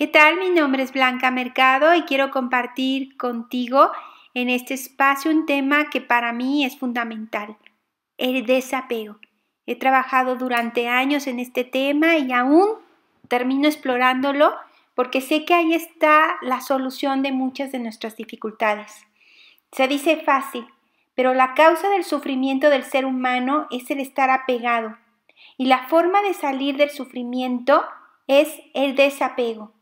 ¿Qué tal? Mi nombre es Blanca Mercado y quiero compartir contigo en este espacio un tema que para mí es fundamental, el desapego. He trabajado durante años en este tema y aún termino explorándolo porque sé que ahí está la solución de muchas de nuestras dificultades. Se dice fácil, pero la causa del sufrimiento del ser humano es el estar apegado y la forma de salir del sufrimiento es el desapego.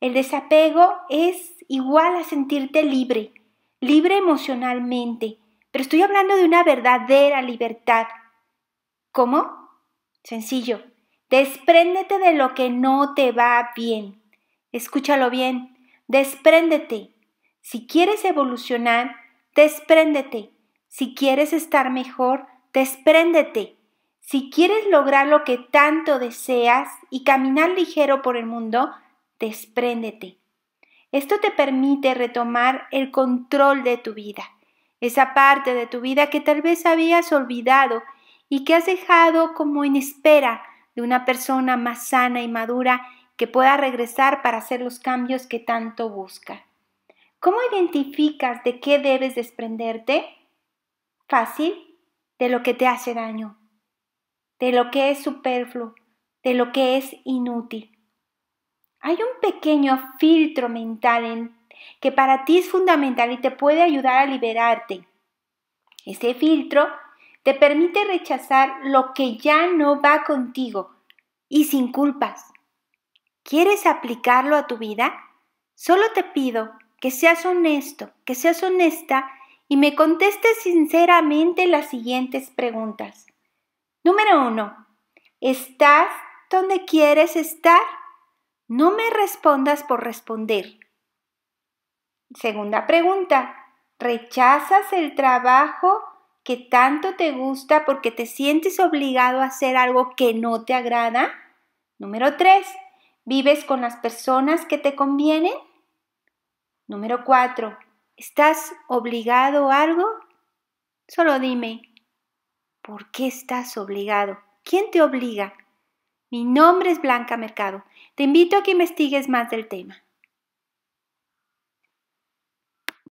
El desapego es igual a sentirte libre, libre emocionalmente, pero estoy hablando de una verdadera libertad. ¿Cómo? Sencillo. Despréndete de lo que no te va bien. Escúchalo bien. Despréndete. Si quieres evolucionar, despréndete. Si quieres estar mejor, despréndete. Si quieres lograr lo que tanto deseas y caminar ligero por el mundo, despréndete. Esto te permite retomar el control de tu vida, esa parte de tu vida que tal vez habías olvidado y que has dejado como en espera de una persona más sana y madura que pueda regresar para hacer los cambios que tanto busca. ¿Cómo identificas de qué debes desprenderte? Fácil, de lo que te hace daño, de lo que es superfluo, de lo que es inútil hay un pequeño filtro mental en, que para ti es fundamental y te puede ayudar a liberarte. Ese filtro te permite rechazar lo que ya no va contigo y sin culpas. ¿Quieres aplicarlo a tu vida? Solo te pido que seas honesto, que seas honesta y me contestes sinceramente las siguientes preguntas. Número uno, ¿estás donde quieres estar? No me respondas por responder. Segunda pregunta. ¿Rechazas el trabajo que tanto te gusta porque te sientes obligado a hacer algo que no te agrada? Número 3. ¿Vives con las personas que te convienen? Número 4. ¿Estás obligado a algo? Solo dime, ¿por qué estás obligado? ¿Quién te obliga? Mi nombre es Blanca Mercado. Te invito a que investigues más del tema.